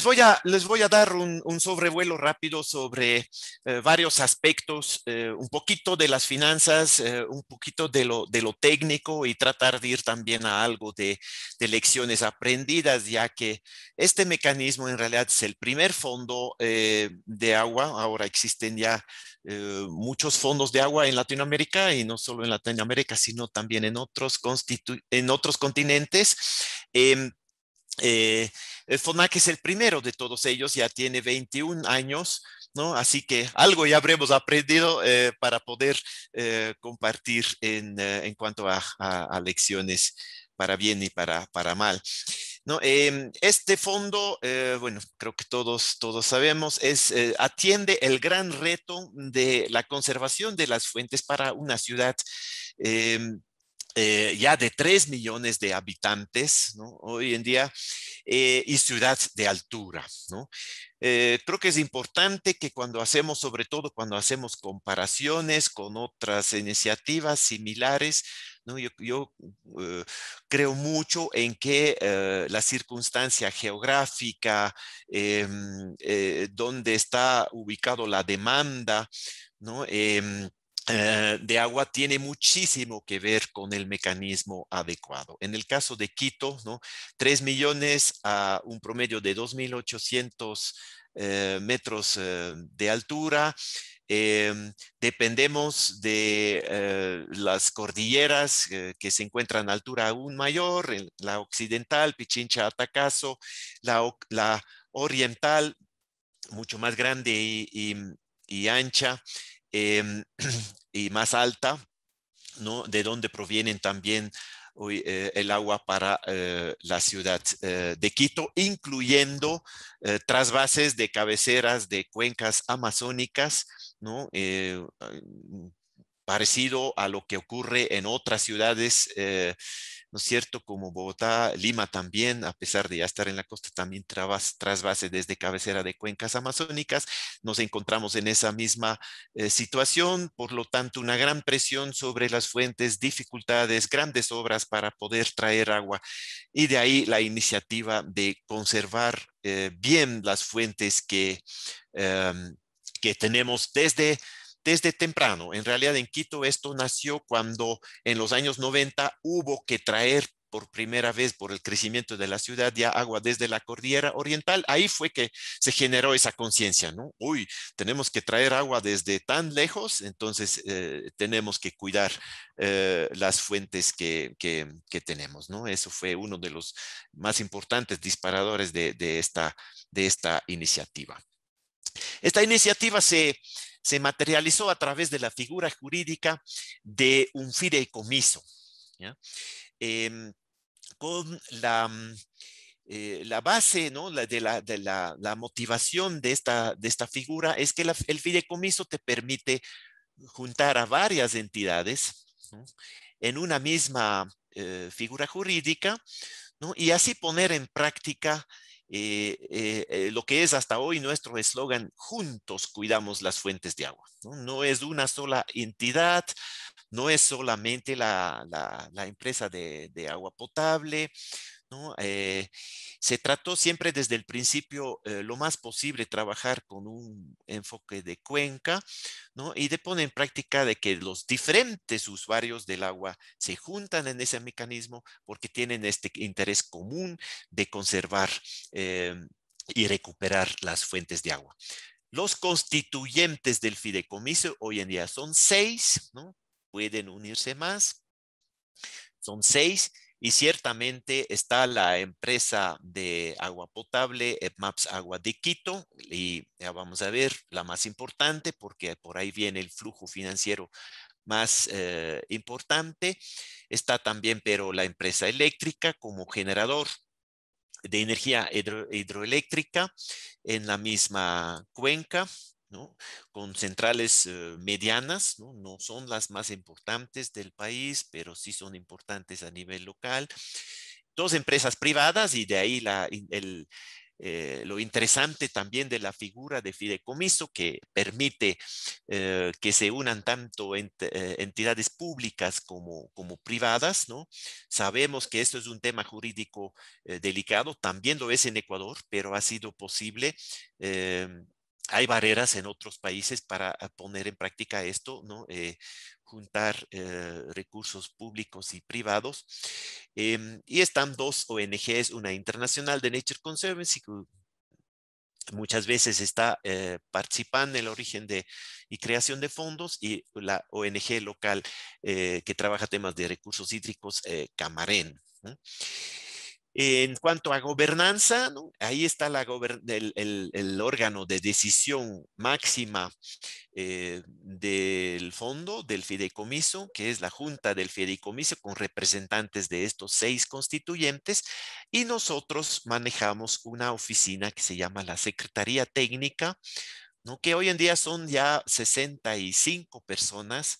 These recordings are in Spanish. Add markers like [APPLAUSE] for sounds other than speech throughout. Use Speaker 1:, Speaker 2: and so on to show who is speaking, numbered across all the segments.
Speaker 1: Les voy a, les voy a dar un, sobrevuelo rápido sobre eh, varios aspectos, eh, un poquito de las finanzas, eh, un poquito de lo, de lo técnico y tratar de ir también a algo de, lecciones aprendidas, ya que este mecanismo en realidad es el primer fondo de agua. Ahora existen ya muchos fondos de agua en Latinoamérica y no solo en Latinoamérica, sino también en otros, en otros continentes. Em, eh, Fonac es el primero de todos ellos, ya tiene 21 años, ¿no? Así que algo ya habremos aprendido eh, para poder eh, compartir en, eh, cuanto a, lecciones para bien y para, para mal. ¿no? Em, este fondo, bueno, creo que todos, todos sabemos, es, atiende el gran reto de la conservación de las fuentes para una ciudad em, eh, ya de 3 millones de habitantes hoy en día eh, y ciudades de altura. Eh, creo que es importante que cuando hacemos, sobre todo cuando hacemos comparaciones con otras iniciativas similares, yo, creo mucho en que la circunstancia geográfica, donde está ubicado la demanda, ¿no? Em, eh, de agua tiene muchísimo que ver con el mecanismo adecuado. En el caso de Quito, ¿no? 3 millones a un promedio de 2.800 eh, metros eh, de altura. Em, dependemos de las cordilleras que se encuentran a altura aún mayor, la occidental, Pichincha, Atacazo, la, oriental, mucho más grande y, y ancha. Em, [CLEARS THROAT] y más alta, ¿no? de donde provienen también hoy, eh, el agua para eh, la ciudad eh, de Quito, incluyendo trasvases de cabeceras de cuencas amazónicas, ¿no? parecido a lo que ocurre en otras ciudades ¿no es cierto? Como Bogotá, Lima también, a pesar de ya estar en la costa, también trasvase desde cabecera de cuencas amazónicas, nos encontramos en esa misma eh, situación, por lo tanto, una gran presión sobre las fuentes, dificultades, grandes obras para poder traer agua. Y de ahí la iniciativa de conservar eh, bien las fuentes que, em, que tenemos desde desde temprano. En realidad en Quito esto nació cuando en los años 90 hubo que traer por primera vez por el crecimiento de la ciudad ya agua desde la cordillera oriental. Ahí fue que se generó esa conciencia, ¿no? Uy, tenemos que traer agua desde tan lejos, entonces eh, tenemos que cuidar eh, las fuentes que, tenemos, ¿no? Eso fue uno de los más importantes disparadores de, esta, de esta iniciativa. Esta iniciativa se, se materializó a través de la figura jurídica de un fideicomiso, em, con la, eh, la base ¿no? la, de, la, la, motivación de esta, de esta figura es que el fideicomiso te permite juntar a varias entidades en una misma eh, figura jurídica y así poner en práctica eh, eh, eh, lo que es hasta hoy nuestro eslogan, juntos cuidamos las fuentes de agua. No, es una sola entidad, no es solamente la, empresa de, agua potable, ¿no? Eh, se trató siempre desde el principio eh, lo más posible trabajar con un enfoque de cuenca y de poner en práctica de que los diferentes usuarios del agua se juntan en ese mecanismo porque tienen este interés común de conservar eh, y recuperar las fuentes de agua. Los constituyentes del fideicomiso hoy en día son seis, pueden unirse más, son seis y ciertamente está la empresa de agua potable, EPMAPS Agua de Quito, y ya vamos a ver la más importante porque por ahí viene el flujo financiero más eh, importante. Está también, pero la empresa eléctrica como generador de energía hidroeléctrica en la misma cuenca ¿no? con centrales eh, medianas, ¿no? son las más importantes del país, pero sí son importantes a nivel local. Dos empresas privadas y de ahí la, el, eh, lo interesante también de la figura de fideicomiso que permite eh, que se unan tanto entidades públicas como, como privadas, ¿no? Sabemos que esto es un tema jurídico delicado, también lo es en Ecuador, pero ha sido posible hay barreras en otros países para ah, poner en práctica esto, ¿no? Eh, juntar eh, recursos públicos y privados. Em, y están dos ONGs, una internacional de Nature Conservancy, que muchas veces está eh, participando en el origen de, y creación de fondos, y la ONG local que trabaja temas de recursos hídricos, Camarén. En cuanto a gobernanza, ahí está la el, órgano de decisión máxima eh, del fondo, del fideicomiso, que es la junta del fideicomiso con representantes de estos seis constituyentes, y nosotros manejamos una oficina que se llama la Secretaría Técnica, que hoy en día son ya 65 personas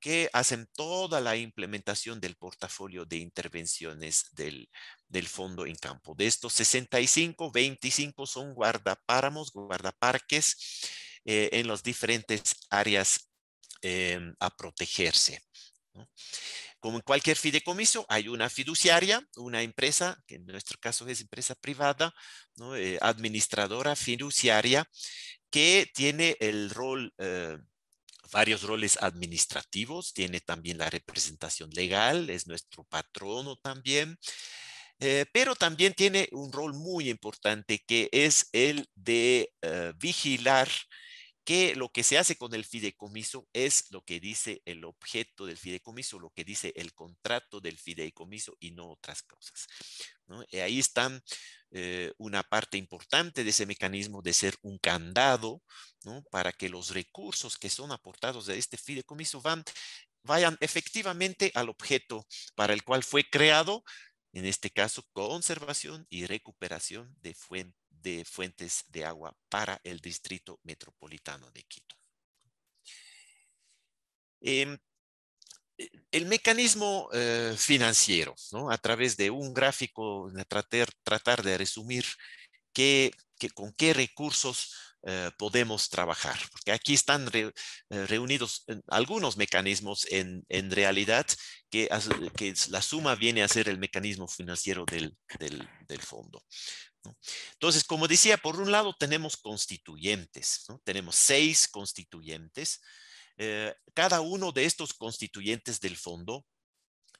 Speaker 1: que hacen toda la implementación del portafolio de intervenciones del, del fondo en campo. De estos 65, 25 son guardapáramos, guardaparques eh, en las diferentes áreas em, a protegerse. Como en cualquier fideicomiso, hay una fiduciaria, una empresa, que en nuestro caso es empresa privada, eh, administradora fiduciaria, que tiene el rol eh, varios roles administrativos, tiene también la representación legal, es nuestro patrono también, eh, pero también tiene un rol muy importante que es el de eh, vigilar que lo que se hace con el fideicomiso es lo que dice el objeto del fideicomiso, lo que dice el contrato del fideicomiso y no otras cosas. ahí están eh, una parte importante de ese mecanismo de ser un candado ¿no? para que los recursos que son aportados de este fideicomiso van, vayan efectivamente al objeto para el cual fue creado, en este caso conservación y recuperación de, fuentes de agua para el distrito metropolitano de Quito. Em, eh, el mecanismo eh, financiero, ¿no? a través de un gráfico, tratar, de resumir con qué recursos eh, podemos trabajar, porque aquí están reunidos algunos mecanismos en, realidad que, que, la suma viene a ser el mecanismo financiero del, fondo. Entonces, como decía, por un lado tenemos constituyentes, tenemos seis constituyentes, eh, cada uno de estos constituyentes del fondo,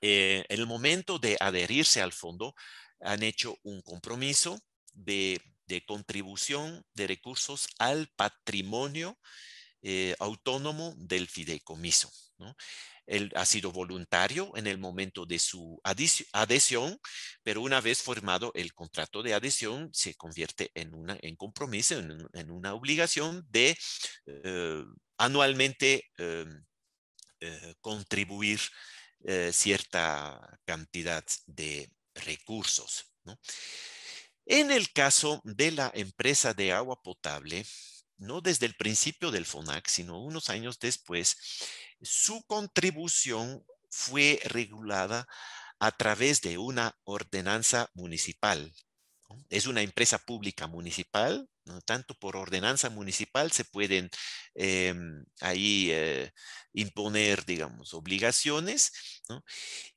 Speaker 1: eh, en el momento de adherirse al fondo, han hecho un compromiso de, contribución de recursos al patrimonio eh, autónomo del fideicomiso. ¿no? Él ha sido voluntario en el momento de su adhesión, pero una vez formado el contrato de adhesión, se convierte en, una, en compromiso, en, una obligación de anualmente em, eh, contribuir eh, cierta cantidad de recursos. En el caso de la empresa de agua potable, no desde el principio del FONAC, sino unos años después, su contribución fue regulada a través de una ordenanza municipal es una empresa pública municipal, tanto por ordenanza municipal se pueden em, ahí eh, imponer, digamos, obligaciones,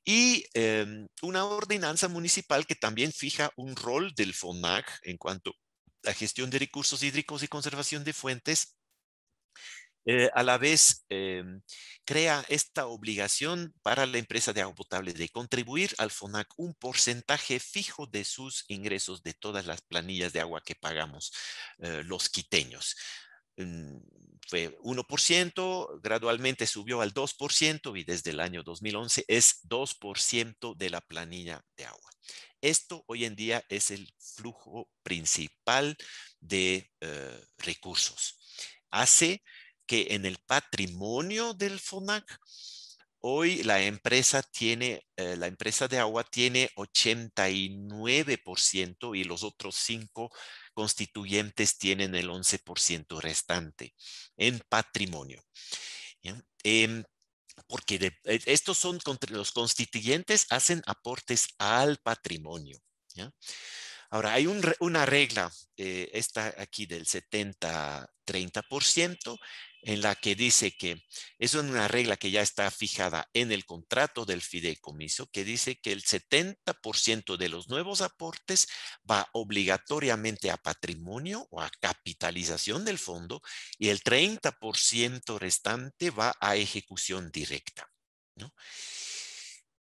Speaker 1: y em, una ordenanza municipal que también fija un rol del FONAC en cuanto a gestión de recursos hídricos y conservación de fuentes eh, a la vez em, crea esta obligación para la empresa de agua potable de contribuir al FONAC un porcentaje fijo de sus ingresos de todas las planillas de agua que pagamos eh, los quiteños. Mm, fue 1%, gradualmente subió al 2% y desde el año 2011 es 2% de la planilla de agua. Esto hoy en día es el flujo principal de eh, recursos. Hace en el patrimonio del FONAC, hoy la empresa tiene, eh, la empresa de agua tiene 89% y los otros cinco constituyentes tienen el 11% restante en patrimonio. Em, porque e, estos son los constituyentes hacen aportes al patrimonio. Ahora, hay una regla, está eh, esta aquí del 70-30%, en la que dice que es una regla que ya está fijada en el contrato del fideicomiso, que dice que el 70% de los nuevos aportes va obligatoriamente a patrimonio o a capitalización del fondo y el 30% restante va a ejecución directa.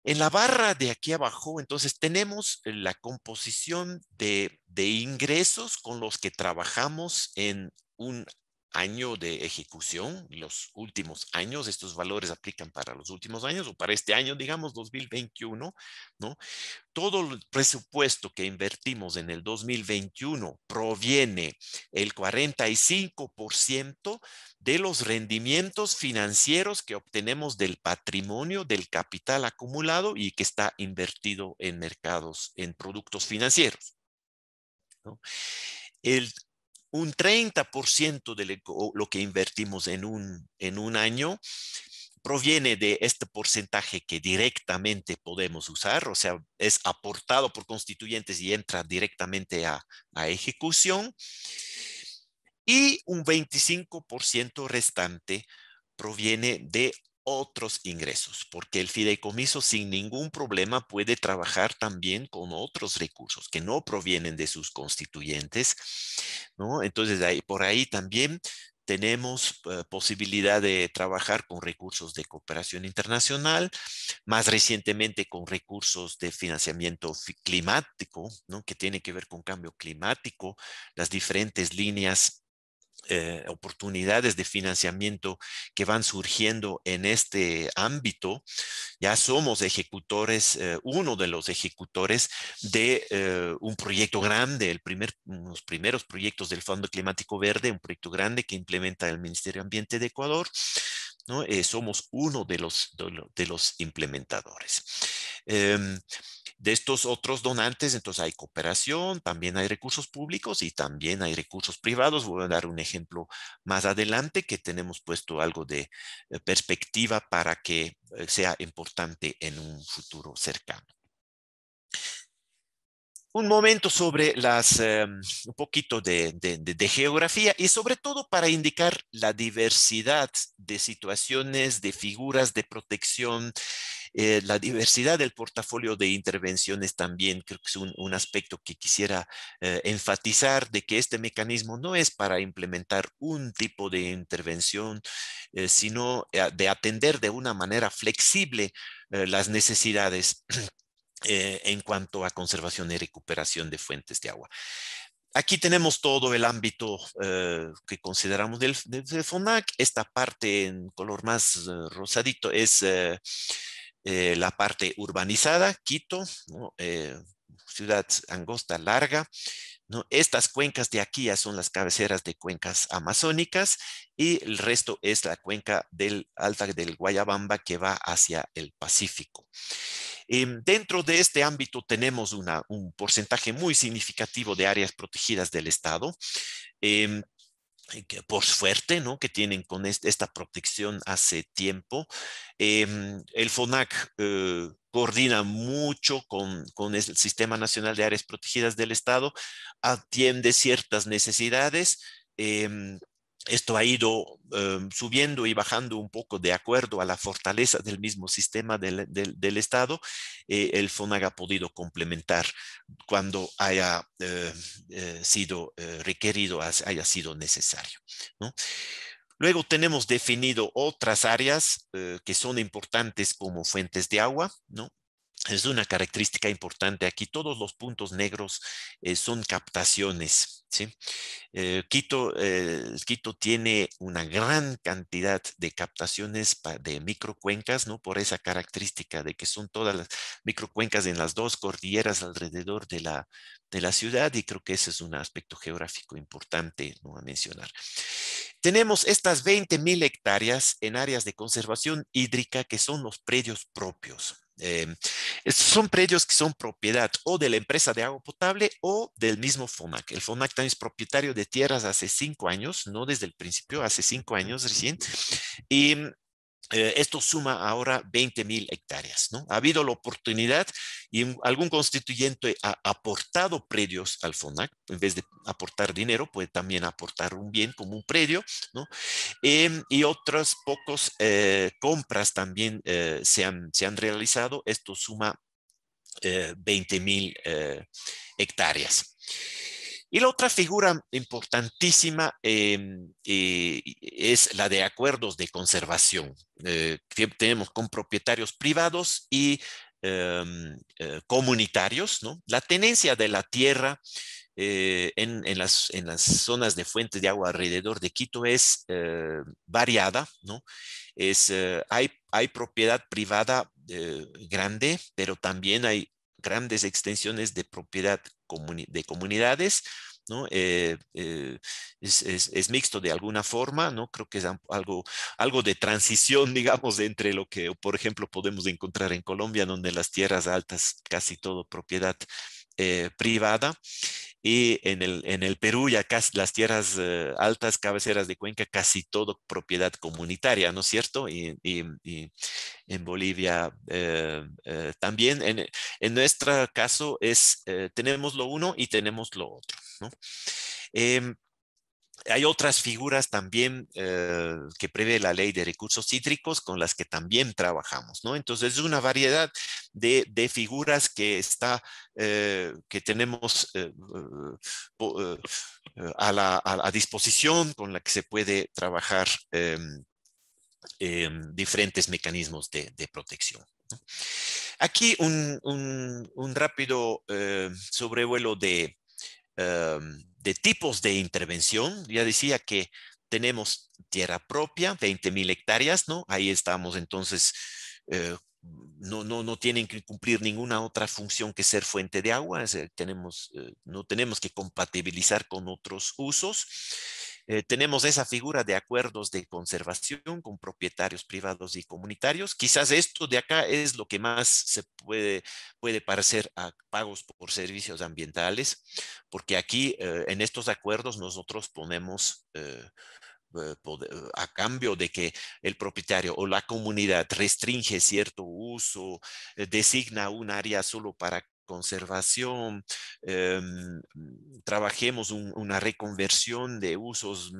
Speaker 1: En la barra de aquí abajo, entonces, tenemos la composición de ingresos con los que trabajamos en un año de ejecución, los últimos años, estos valores aplican para los últimos años o para este año, digamos 2021, ¿no? Todo el presupuesto que invertimos en el 2021 proviene el 45% de los rendimientos financieros que obtenemos del patrimonio, del capital acumulado y que está invertido en mercados, en productos financieros. ¿no? El un 30% de e, lo que invertimos en un, en un año proviene de este porcentaje que directamente podemos usar, o sea, es aportado por constituyentes y entra directamente a, a ejecución, y un 25% restante proviene de otros ingresos, porque el fideicomiso sin ningún problema puede trabajar también con otros recursos que no provienen de sus constituyentes, ¿no? Entonces, ahí, por ahí también tenemos eh, posibilidad de trabajar con recursos de cooperación internacional, más recientemente con recursos de financiamiento climático, ¿no? que tiene que ver con cambio climático, las diferentes líneas eh, oportunidades de financiamiento que van surgiendo en este ámbito, ya somos ejecutores, eh, uno de los ejecutores de eh, un proyecto grande, el primer, los primeros proyectos del Fondo Climático Verde, un proyecto grande que implementa el Ministerio Ambiente de Ecuador. ¿no? somos uno de los, de los implementadores. Em, de estos otros donantes, entonces hay cooperación, también hay recursos públicos y también hay recursos privados. Voy a dar un ejemplo más adelante que tenemos puesto algo de eh, perspectiva para que eh, sea importante en un futuro cercano. Un momento sobre las, eh, un poquito de geografía y sobre todo para indicar la diversidad de situaciones, de figuras de protección eh, la diversidad del portafolio de intervenciones también creo que es un, aspecto que quisiera eh, enfatizar de que este mecanismo no es para implementar un tipo de intervención, eh, sino de atender de una manera flexible las necesidades [CLEARS THROAT] en cuanto a conservación y recuperación de fuentes de agua. Aquí tenemos todo el ámbito que consideramos del, FONAC. Esta parte en color más rosadito es eh, la parte urbanizada, Quito, eh, ciudad angosta, larga. Estas cuencas de aquí ya son las cabeceras de cuencas amazónicas y el resto es la cuenca del Alta del Guayabamba que va hacia el Pacífico. Em, dentro de este ámbito tenemos un porcentaje muy significativo de áreas protegidas del Estado. Em, por suerte, ¿no? Que tienen con esta protección hace tiempo. Em, el FONAC eh, coordina mucho con, el Sistema Nacional de Áreas Protegidas del Estado, atiende ciertas necesidades, em, esto ha ido em, subiendo y bajando un poco de acuerdo a la fortaleza del mismo sistema del, Estado, eh, el FONAG ha podido complementar cuando haya eh, eh, sido requerido, haya sido necesario. Luego tenemos definido otras áreas que son importantes como fuentes de agua, ¿no? es una característica importante. Aquí todos los puntos negros eh, son captaciones. Eh, eh, Quito, tiene una gran cantidad de captaciones de microcuencas, ¿no? por esa característica de que son todas las microcuencas en las dos cordilleras alrededor de la, ciudad y creo que ese es un aspecto geográfico importante ¿no? a mencionar. Tenemos estas 20.000 hectáreas en áreas de conservación hídrica que son los predios propios. Em, son predios que son propiedad o de la empresa de agua potable o del mismo FONAC. El FONAC también es propietario de tierras hace cinco años, no desde el principio, hace cinco años recién. Y eh, esto suma ahora 20 mil hectáreas. ¿no? Ha habido la oportunidad y algún constituyente ha aportado predios al FONAC, en vez de aportar dinero, puede también aportar un bien como un predio, ¿no? Em, y otras pocas eh, compras también eh, se han, se, han, realizado. Esto suma 20,000 mil hectáreas. Y la otra figura importantísima em, eh, es la de acuerdos de conservación, eh, que tenemos con propietarios privados y em, eh, comunitarios. ¿no? La tenencia de la tierra en, las, en, las, zonas de fuentes de agua alrededor de Quito es variada, ¿no? Es, hay, hay, propiedad privada grande, pero también hay grandes extensiones de propiedad de comunidades, ¿no? Eh, eh, es, mixto de alguna forma, ¿no? Creo que es algo, algo de transición, [LAUGHS] digamos, entre lo que, por ejemplo, podemos encontrar en Colombia, donde las tierras altas, casi todo propiedad eh, privada, y en el, en el Perú ya casi las tierras eh, altas, cabeceras de cuenca, casi todo propiedad comunitaria, ¿no es cierto? Y, en Bolivia eh, eh, también. En, en, nuestro caso es, tenemos lo uno y tenemos lo otro, ¿no? Em, hay otras figuras también eh, que prevé la ley de recursos cítricos con las que también trabajamos, ¿no? Entonces es una variedad de, figuras que está, eh, que tenemos eh, a, disposición con la que se puede trabajar em, em, diferentes mecanismos de, protección. Aquí un, rápido sobrevuelo de, em, de tipos de intervención. Ya decía que tenemos tierra propia, 20 mil hectáreas, ¿no? Ahí estamos entonces eh, no, no, no, tienen que cumplir ninguna otra función que ser fuente de agua, tenemos, eh, no tenemos que compatibilizar con otros usos. Eh, tenemos esa figura de acuerdos de conservación con propietarios privados y comunitarios. Quizás esto de acá es lo que más se puede, puede parecer a pagos por servicios ambientales, porque aquí eh, en estos acuerdos nosotros ponemos... Eh, a cambio de que el propietario o la comunidad restringe cierto uso, designa un área solo para conservación, em, mm, trabajemos una reconversión de usos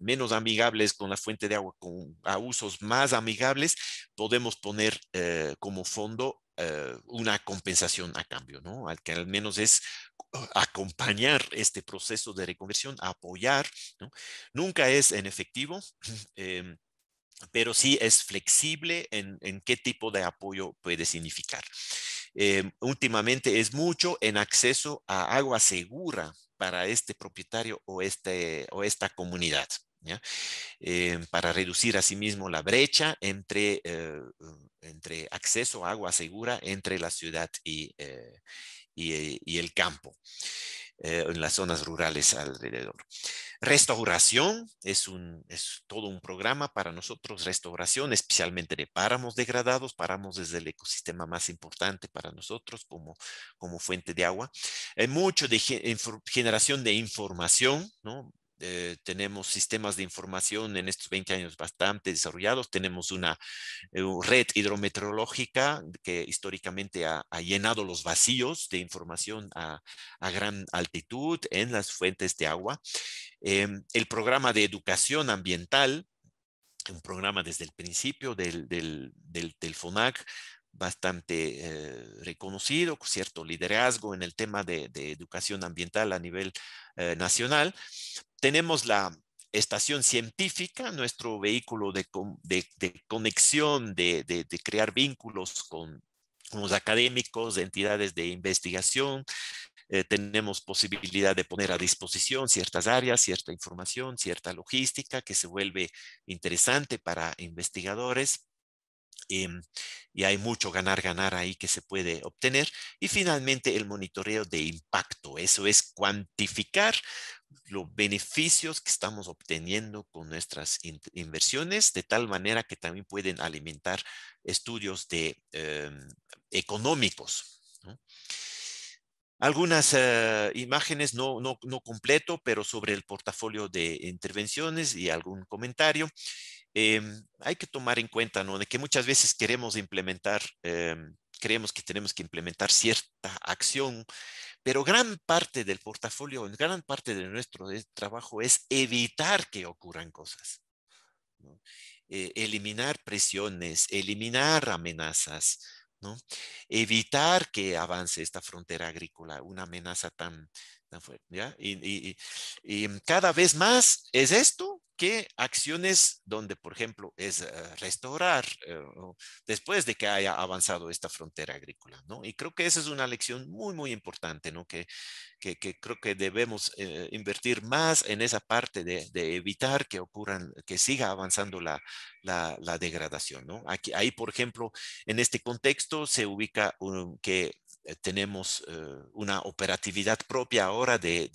Speaker 1: menos amigables con la fuente de agua a usos más amigables, podemos poner eh, como fondo eh, una compensación a cambio, ¿no? Al que al menos es acompañar este proceso de reconversión, apoyar, Nunca es en efectivo [LAUGHS] em, pero sí es flexible en, qué tipo de apoyo puede significar. Em, últimamente es mucho en acceso a agua segura para este propietario o, este, o esta comunidad. Em, para reducir asimismo la brecha entre, eh, entre acceso a agua segura entre la ciudad y eh, eh, el campo. Eh, en las zonas rurales alrededor. Restauración es, un, es todo un programa para nosotros, restauración especialmente de páramos degradados, páramos desde el ecosistema más importante para nosotros como, como fuente de agua. Hay mucho de generación de información, ¿no? Eh, tenemos sistemas de información en estos 20 años bastante desarrollados, tenemos una eh, red hidrometeorológica que históricamente ha, llenado los vacíos de información a, gran altitud en las fuentes de agua. Em, el programa de educación ambiental, un programa desde el principio del, FONAC, bastante eh, reconocido, reconocido, cierto liderazgo en el tema de, educación ambiental a nivel nacional, tenemos la estación científica, nuestro vehículo de, conexión, de, crear vínculos con, con los académicos, entidades de investigación, eh, tenemos posibilidad de poner a disposición ciertas áreas, cierta información, cierta logística que se vuelve interesante para investigadores. Em, y hay mucho ganar, ganar ahí que se puede obtener. Y finalmente el monitoreo de impacto. Eso es cuantificar los beneficios que estamos obteniendo con nuestras inversiones, de tal manera que también pueden alimentar estudios de, em, económicos. Algunas eh, imágenes, no, no, no, completo, pero sobre el portafolio de intervenciones y algún comentario. Em, hay que tomar en cuenta ¿no? de que muchas veces queremos implementar, em, creemos que tenemos que implementar cierta acción pero gran parte del portafolio, gran parte de nuestro eh, trabajo es evitar que ocurran cosas. Eh, eliminar presiones, eliminar amenazas, ¿no? evitar que avance esta frontera agrícola, una amenaza tan, fuerte. y cada vez más es esto ¿Qué acciones donde, por ejemplo, es eh, restaurar eh, después de que haya avanzado esta frontera agrícola, ¿no? Y creo que esa es una lección muy, muy importante, ¿no? Que, que, creo que debemos eh, invertir más en esa parte de, evitar que ocurran, que siga avanzando la, degradación, ¿no? Aquí, ahí, por ejemplo, en este contexto se ubica um, que eh, tenemos eh, una operatividad propia ahora de,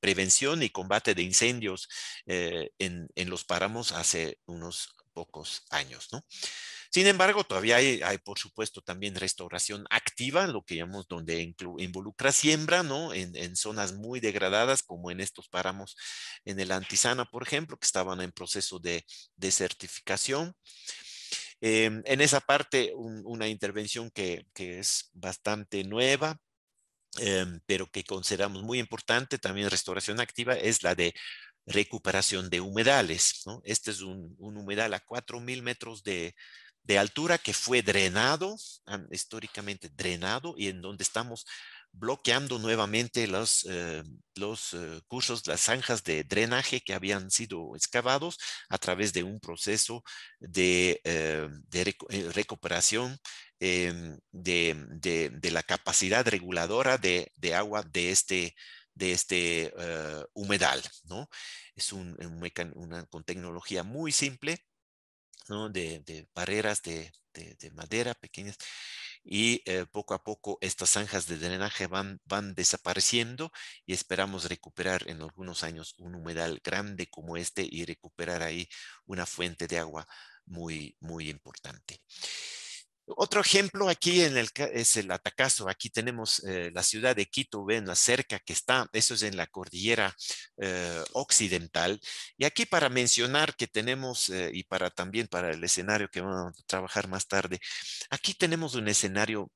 Speaker 1: prevención y combate de incendios eh, en, los páramos hace unos pocos años. Sin embargo, todavía hay, por supuesto, también restauración activa, lo que llamamos donde involucra siembra, En, zonas muy degradadas, como en estos páramos en el Antisana, por ejemplo, que estaban en proceso de, desertificación. Em, en esa parte, una intervención que, que, es bastante nueva, em, pero que consideramos muy importante, también restauración activa, es la de recuperación de humedales. Este es un, humedal a 4.000 metros de, de altura que fue drenado, históricamente drenado, y en donde estamos bloqueando nuevamente los, eh, los eh, cursos, las zanjas de drenaje que habían sido excavados a través de un proceso de, eh, recuperación em, de, de, la capacidad reguladora de, de agua de este, de este humedal. ¿no? Es un, una con tecnología muy simple ¿no? de, barreras de, madera pequeñas y eh, poco a poco estas zanjas de drenaje van, van desapareciendo y esperamos recuperar en algunos años un humedal grande como este y recuperar ahí una fuente de agua muy, muy importante. Otro ejemplo aquí en el, es el Atacazo. Aquí tenemos eh, la ciudad de Quito, ven la cerca que está, eso es en la cordillera eh, occidental. Y aquí para mencionar que tenemos, eh, y para también para el escenario que vamos a trabajar más tarde, aquí tenemos un escenario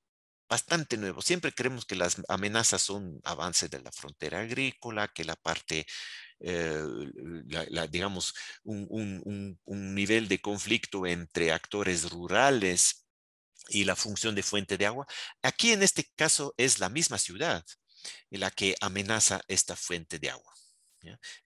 Speaker 1: bastante nuevo. Siempre creemos que las amenazas son avances de la frontera agrícola, que la parte, digamos, un, nivel de conflicto entre actores rurales y la función de fuente de agua. Aquí en este caso es la misma ciudad la que amenaza esta fuente de agua.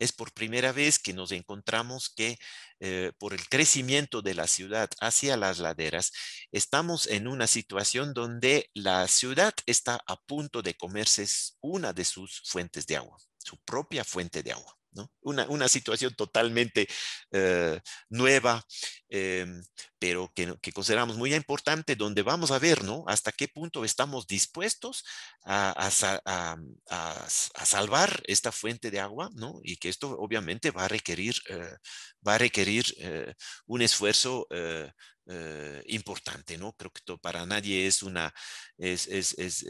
Speaker 1: Es por primera vez que nos encontramos que eh, por el crecimiento de la ciudad hacia las laderas, estamos en una situación donde la ciudad está a punto de comerse una de sus fuentes de agua, su propia fuente de agua. Una, situación totalmente eh, nueva, em, pero que, consideramos muy importante, donde vamos a ver ¿no? hasta qué punto estamos dispuestos a, salvar esta fuente de agua, ¿no? y que esto obviamente va a requerir, eh, va a requerir eh, un esfuerzo eh, importante, ¿no? Creo que para nadie es una es, es, es,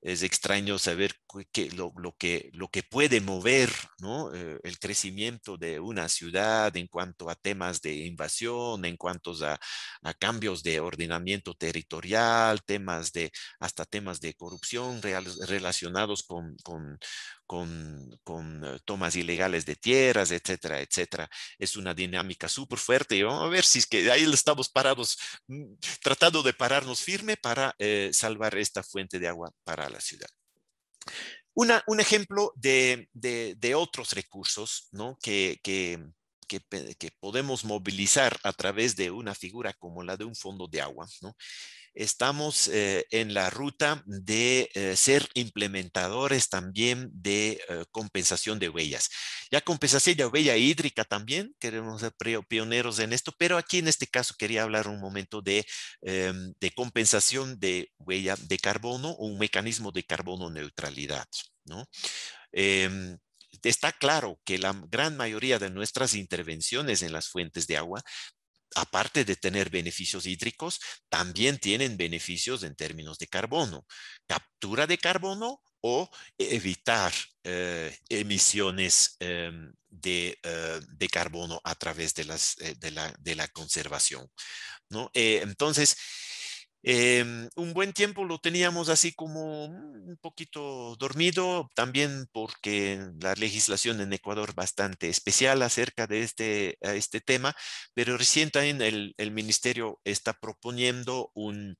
Speaker 1: es extraño saber que lo, que lo que puede mover, ¿no? Eh, el crecimiento de una ciudad en cuanto a temas de invasión, en cuanto a, cambios de ordenamiento territorial, temas de hasta temas de corrupción relacionados con, con, con, eh, tomas ilegales de tierras, etcétera, etcétera. Es una dinámica súper fuerte y vamos a ver si es que ahí estamos parados, mm, tratando de pararnos firme para eh, salvar esta fuente de agua para la ciudad. un ejemplo de, otros recursos ¿no? que, que, que, podemos movilizar a través de una figura como la de un fondo de agua, ¿no? estamos eh, en la ruta de eh, ser implementadores también de eh, compensación de huellas. Ya compensación de huella hídrica también, queremos ser pioneros en esto, pero aquí en este caso quería hablar un momento de, em, compensación de huella de carbono o un mecanismo de carbono neutralidad. Em, está claro que la gran mayoría de nuestras intervenciones en las fuentes de agua aparte de tener beneficios hídricos, también tienen beneficios en términos de carbono. Captura de carbono o evitar eh, emisiones em, eh, de, carbono a través de, eh, de, la, de la, conservación. entonces, Em, un buen tiempo lo teníamos así como mm, un poquito dormido, también porque la legislación en Ecuador bastante especial acerca de este, este tema, pero recién también el, ministerio está proponiendo un,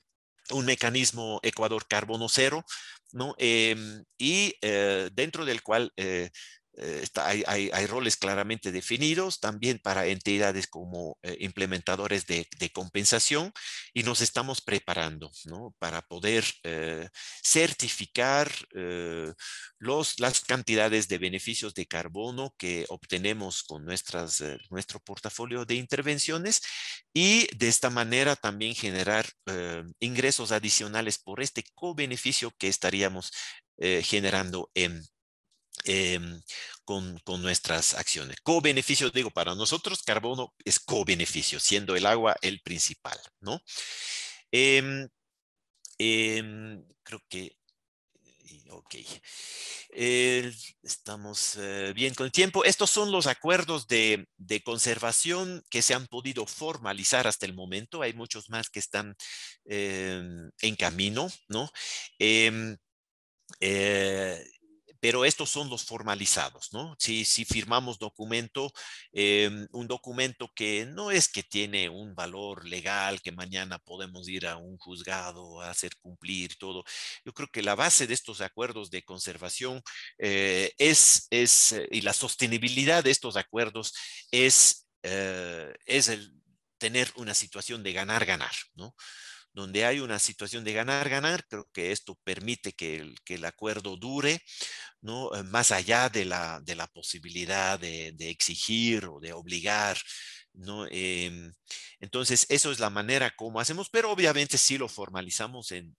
Speaker 1: mecanismo Ecuador carbono cero, ¿no? Em, y eh, dentro del cual eh, eh, hay, roles claramente definidos también para entidades como eh, implementadores de, compensación y nos estamos preparando para poder eh, certificar las cantidades de beneficios de carbono que obtenemos con nuestras, nuestro portafolio de intervenciones y de esta manera también generar ingresos adicionales por este co-beneficio que estaríamos generando en Em, con, nuestras acciones. Co-beneficio, digo, para nosotros carbono es co-beneficio, siendo el agua el principal, ¿no? Em, em, creo que, ok, estamos eh, bien con el tiempo. Estos son los acuerdos de, conservación que se han podido formalizar hasta el momento. Hay muchos más que están en camino, ¿no? Eh, pero estos son los formalizados, ¿no? Si, firmamos documento, em, un documento que no es que tiene un valor legal, que mañana podemos ir a un juzgado a hacer cumplir todo. Yo creo que la base de estos acuerdos de conservación eh, es, eh, y la sostenibilidad de estos acuerdos es, eh, es el tener una situación de ganar-ganar, ¿no? donde hay una situación de ganar-ganar, creo que esto permite que el, que el acuerdo dure, ¿no? Eh, más allá de la, de la posibilidad de, exigir o de obligar. ¿no? Em, entonces, eso es la manera como hacemos, pero obviamente sí lo formalizamos en,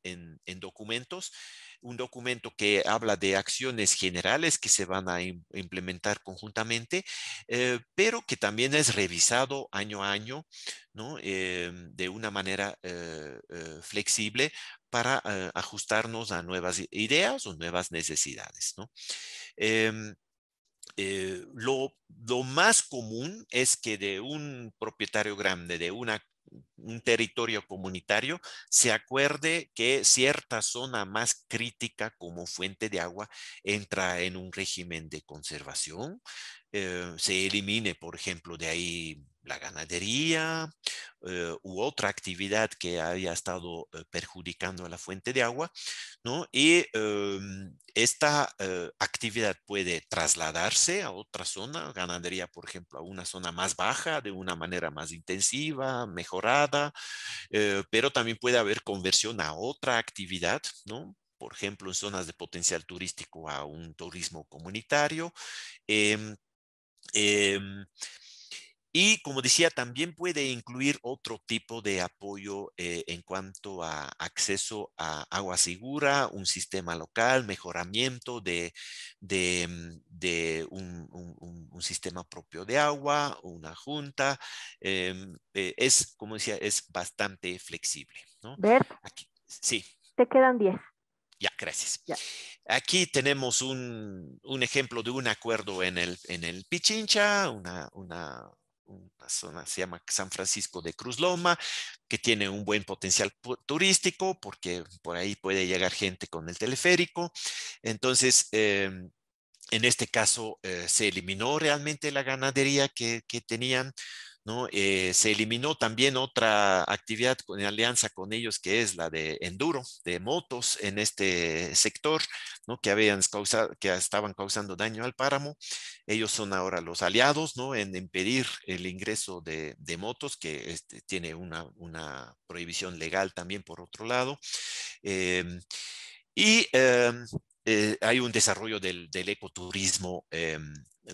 Speaker 1: documentos. Un documento que habla de acciones generales que se van a implementar conjuntamente, eh, pero que también es revisado año a año, ¿no? Eh, de una manera eh, flexible para ajustarnos a nuevas ideas o nuevas necesidades, ¿no? Em, eh, lo, más común es que de un propietario grande, de un territorio comunitario, se acuerde que cierta zona más crítica como fuente de agua entra en un régimen de conservación, eh, se elimine, por ejemplo, de ahí la ganadería eh, u otra actividad que haya estado eh, perjudicando a la fuente de agua, ¿no? Y em, esta eh, actividad puede trasladarse a otra zona, ganadería, por ejemplo, a una zona más baja, de una manera más intensiva, mejorada, pero también puede haber conversión a otra actividad, ¿no? Por ejemplo, en zonas de potencial turístico a un turismo comunitario. Em, em, y como decía, también puede incluir otro tipo de apoyo eh, en cuanto a acceso a agua segura, un sistema local, mejoramiento de, de, mm, un, sistema propio de agua, una junta. Em, eh, es, como decía, es bastante flexible. ¿no? sí. Te quedan 10. Ya, gracias. Aquí tenemos un, un, ejemplo de un acuerdo en el, en el Pichincha, una, una una zona se llama San Francisco de Cruz Loma, que tiene un buen potencial turístico porque por ahí puede llegar gente con el teleférico. Entonces, em, en este caso eh, se eliminó realmente la ganadería que, que tenían eh, se eliminó también otra actividad en alianza con ellos, que es la de enduro, de motos en este sector, ¿no? que, habían causado, que estaban causando daño al páramo. Ellos son ahora los aliados ¿no? en impedir el ingreso de, motos, que este, tiene una, prohibición legal también por otro lado. Em, y em, eh, hay un desarrollo del, del ecoturismo em,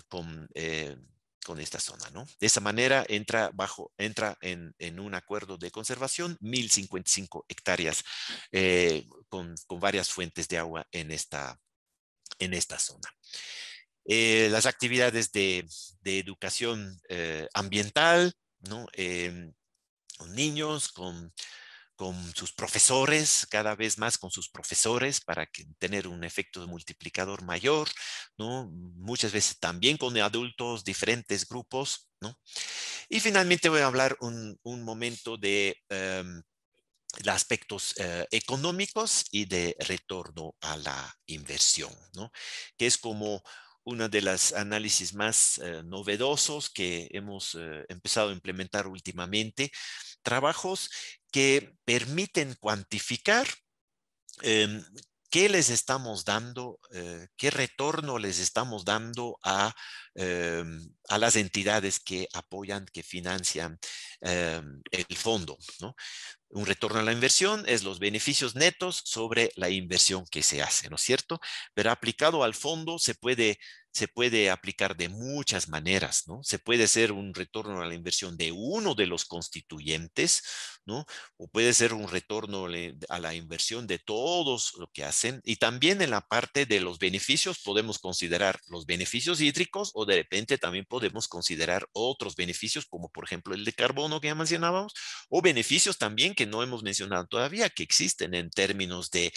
Speaker 1: con con esta zona, ¿no? De esa manera entra bajo, entra en, un acuerdo de conservación 1055 hectáreas eh, con, con, varias fuentes de agua en esta, en esta zona. Eh, las actividades de, de educación eh, ambiental, ¿no? con niños, con con sus profesores, cada vez más con sus profesores para que, tener un efecto multiplicador mayor, ¿no? Muchas veces también con adultos, diferentes grupos, ¿no? Y finalmente voy a hablar un, momento de los em, aspectos eh, económicos y de retorno a la inversión, ¿no? Que es como uno de los análisis más eh, novedosos que hemos eh, empezado a implementar últimamente, trabajos que permiten cuantificar em, qué les estamos dando, eh, qué retorno les estamos dando em, a, las entidades que apoyan, que financian em, el fondo. Un retorno a la inversión es los beneficios netos sobre la inversión que se hace, ¿no es cierto? Pero aplicado al fondo se puede se puede aplicar de muchas maneras, ¿no? Se puede ser un retorno a la inversión de uno de los constituyentes, ¿no? O puede ser un retorno a la inversión de todos lo que hacen. Y también en la parte de los beneficios podemos considerar los beneficios hídricos o de repente también podemos considerar otros beneficios, como por ejemplo el de carbono que ya mencionábamos, o beneficios también que no hemos mencionado todavía, que existen en términos de,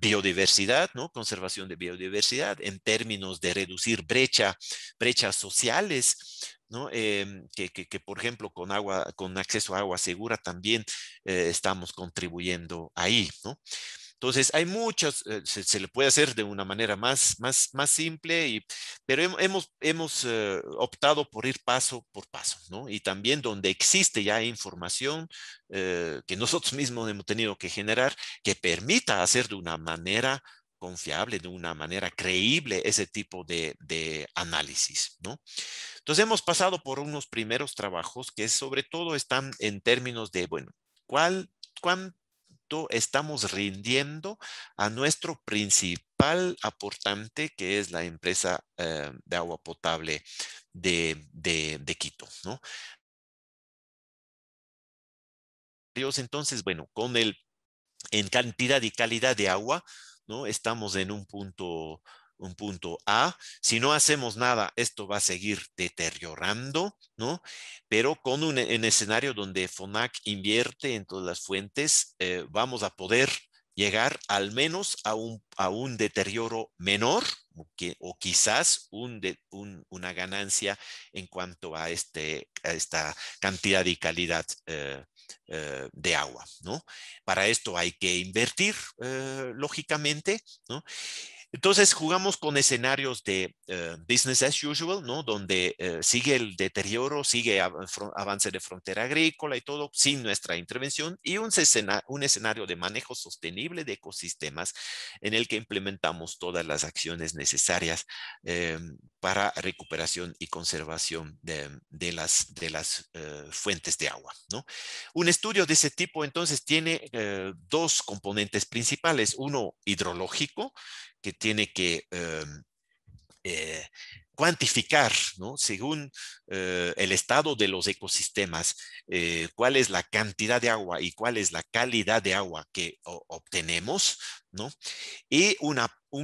Speaker 1: biodiversidad, ¿no? Conservación de biodiversidad, en términos de reducción reducir brecha, brechas sociales, ¿no? Em, que, por ejemplo con agua, con acceso a agua segura también eh, estamos contribuyendo ahí, ¿no? Entonces hay muchas, eh, se, le puede hacer de una manera más, más, más simple, y, pero hemos, hemos eh, optado por ir paso por paso, ¿no? Y también donde existe ya información que nosotros mismos hemos tenido que generar que permita hacer de una manera confiable, de una manera creíble ese tipo de, análisis, ¿no? Entonces hemos pasado por unos primeros trabajos que sobre todo están en términos de, bueno, ¿cuánto estamos rindiendo a nuestro principal aportante que es la empresa eh, de agua potable de, Quito, ¿no? Entonces, bueno, con el en cantidad y calidad de agua, ¿no? Estamos en un punto, un punto A. Si no hacemos nada, esto va a seguir deteriorando, ¿no? Pero con un, escenario donde FONAC invierte en todas las fuentes, eh, vamos a poder llegar al menos a un, a un deterioro menor o, quizás un una ganancia en cuanto a, este, esta cantidad y calidad eh, eh, de agua. ¿no? Para esto hay que invertir, eh, lógicamente, ¿no? Entonces jugamos con escenarios de eh, business as usual, ¿no? Donde eh, sigue el deterioro, sigue avance de frontera agrícola y todo sin nuestra intervención y un, escenario de manejo sostenible de ecosistemas en el que implementamos todas las acciones necesarias eh, para recuperación y conservación de, las, de las fuentes de agua. ¿no? Un estudio de ese tipo entonces tiene dos componentes principales, uno hidrológico, que tiene que em, eh, cuantificar, ¿no? según eh, el estado de los ecosistemas, eh, cuál es la cantidad de agua y cuál es la calidad de agua que obtenemos, ¿no? y un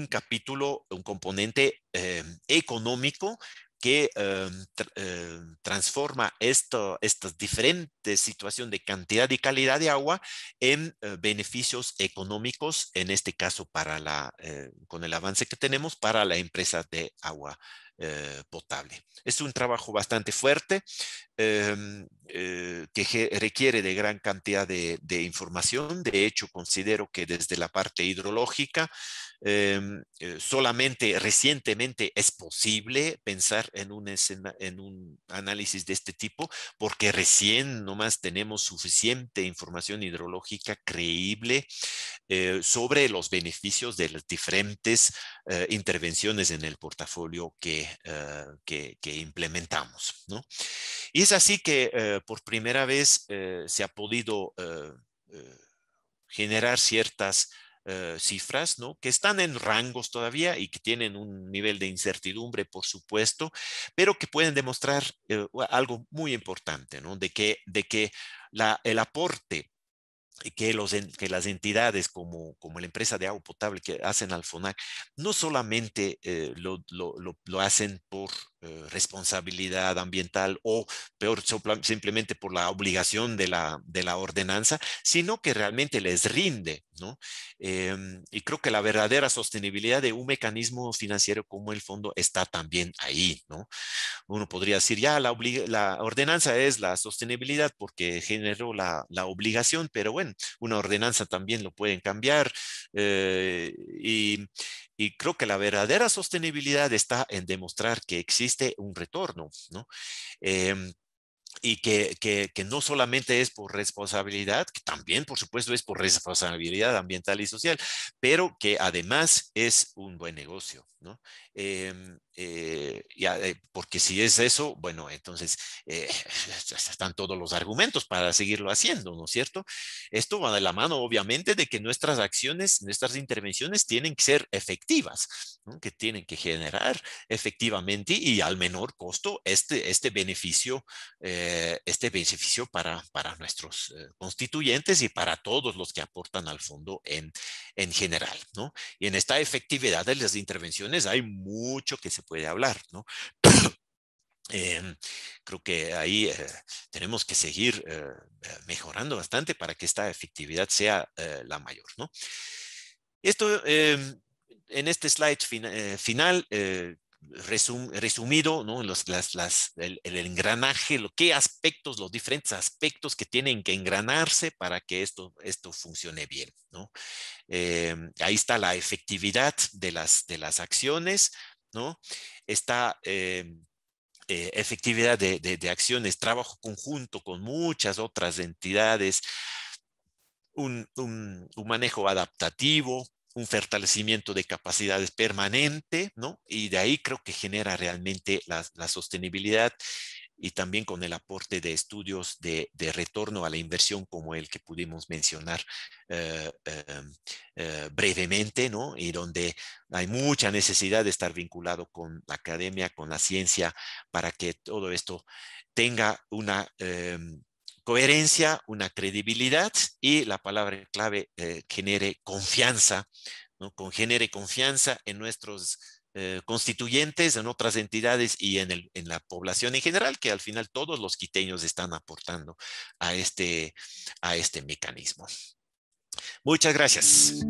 Speaker 1: capítulo, un componente em, económico que em, em, transforma esto, esta diferente situación de cantidad y calidad de agua en eh, beneficios económicos, en este caso para la, eh, con el avance que tenemos para la empresa de agua eh, potable. Es un trabajo bastante fuerte em, que requiere de gran cantidad de información. De hecho, considero que desde la parte hidrológica, Em, eh, solamente recientemente es posible pensar en un, análisis de este tipo porque recién nomás tenemos suficiente información hidrológica creíble eh, sobre los beneficios de las diferentes eh, intervenciones en el portafolio que, que implementamos. ¿no? Y es así que por primera vez se ha podido generar ciertas eh, cifras, ¿no? Que están en rangos todavía y que tienen un nivel de incertidumbre, por supuesto, pero que pueden demostrar eh, algo muy importante, ¿no? De que, de que la, el aporte que, los, que las entidades como, como la empresa de agua potable que hacen al FONAC no solamente eh, lo, lo, lo, hacen por eh, responsabilidad ambiental o peor simplemente por la obligación de la, de la ordenanza, sino que realmente les rinde. ¿no? Em, y creo que la verdadera sostenibilidad de un mecanismo financiero como el fondo está también ahí. ¿no? Uno podría decir, ya la, la ordenanza es la sostenibilidad porque generó la, la, obligación, pero bueno, una ordenanza también lo pueden cambiar eh, y y creo que la verdadera sostenibilidad está en demostrar que existe un retorno, ¿no? Em, y que, que, no solamente es por responsabilidad, que también por supuesto es por responsabilidad ambiental y social, pero que además es un buen negocio, ¿no? Em, eh, eh, porque si es eso, bueno, entonces eh, [LAUGHS] están todos los argumentos para seguirlo haciendo, ¿no es cierto? Esto va de la mano, obviamente, de que nuestras acciones, nuestras intervenciones tienen que ser efectivas, que tienen que generar efectivamente y al menor costo este, este beneficio. Eh, eh, este beneficio para, para nuestros eh, constituyentes y para todos los que aportan al fondo en, en general. ¿no? Y en esta efectividad de las intervenciones hay mucho que se puede hablar. ¿no? [COUGHS] Em, creo que ahí eh, tenemos que seguir mejorando bastante para que esta efectividad sea la mayor. ¿no? Esto, em, en este slide final, resumido ¿no? Los, las, las, el, engranaje, lo, qué aspectos, los diferentes aspectos que tienen que engranarse para que esto, esto funcione bien. ¿no? Eh, ahí está la efectividad de las, de las acciones, ¿no? está eh, eh, efectividad de, de, de acciones, trabajo conjunto con muchas otras entidades, un, un, un, manejo adaptativo, un fortalecimiento de capacidades permanente, ¿no? Y de ahí creo que genera realmente la, sostenibilidad y también con el aporte de estudios de, retorno a la inversión como el que pudimos mencionar eh, eh, eh, brevemente, ¿no? Y donde hay mucha necesidad de estar vinculado con la academia, con la ciencia, para que todo esto tenga una em, coherencia, una credibilidad y la palabra clave eh, genere confianza, ¿no? Con, genere confianza en nuestros eh, constituyentes, en otras entidades y en, en, la población en general, que al final todos los quiteños están aportando a este, a este mecanismo. Muchas gracias.